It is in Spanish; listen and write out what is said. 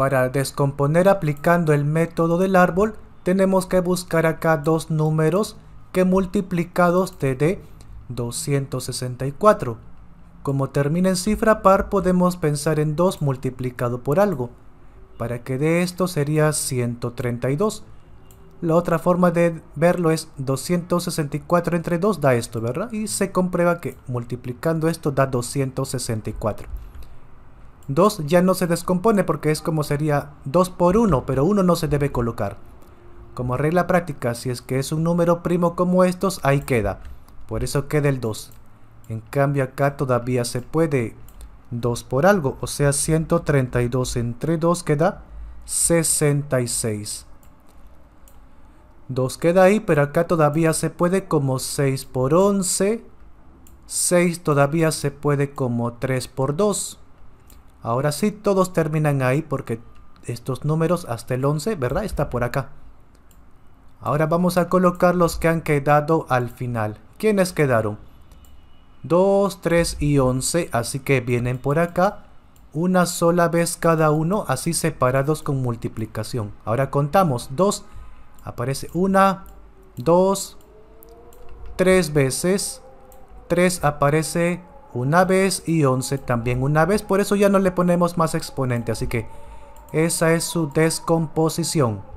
Para descomponer aplicando el método del árbol, tenemos que buscar acá dos números que multiplicados te dé 264. Como termina en cifra par, podemos pensar en 2 multiplicado por algo. Para que de esto sería 132. La otra forma de verlo es 264 entre 2 da esto, ¿verdad? Y se comprueba que multiplicando esto da 264. 2 ya no se descompone porque es como sería 2 por 1, pero 1 no se debe colocar. Como regla práctica, si es que es un número primo como estos, ahí queda. Por eso queda el 2. En cambio acá todavía se puede 2 por algo, o sea 132 entre 2 queda 66. 2 queda ahí, pero acá todavía se puede como 6 por 11. 6 todavía se puede como 3 por 2. Ahora sí, todos terminan ahí porque estos números hasta el 11, ¿verdad? Está por acá. Ahora vamos a colocar los que han quedado al final. ¿Quiénes quedaron? 2, 3 y 11, así que vienen por acá una sola vez cada uno, así separados con multiplicación. Ahora contamos, 2, aparece una, 2, 3 veces, 3 aparece una vez y 11 también una vez. Por eso ya no le ponemos más exponente. Así que esa es su descomposición.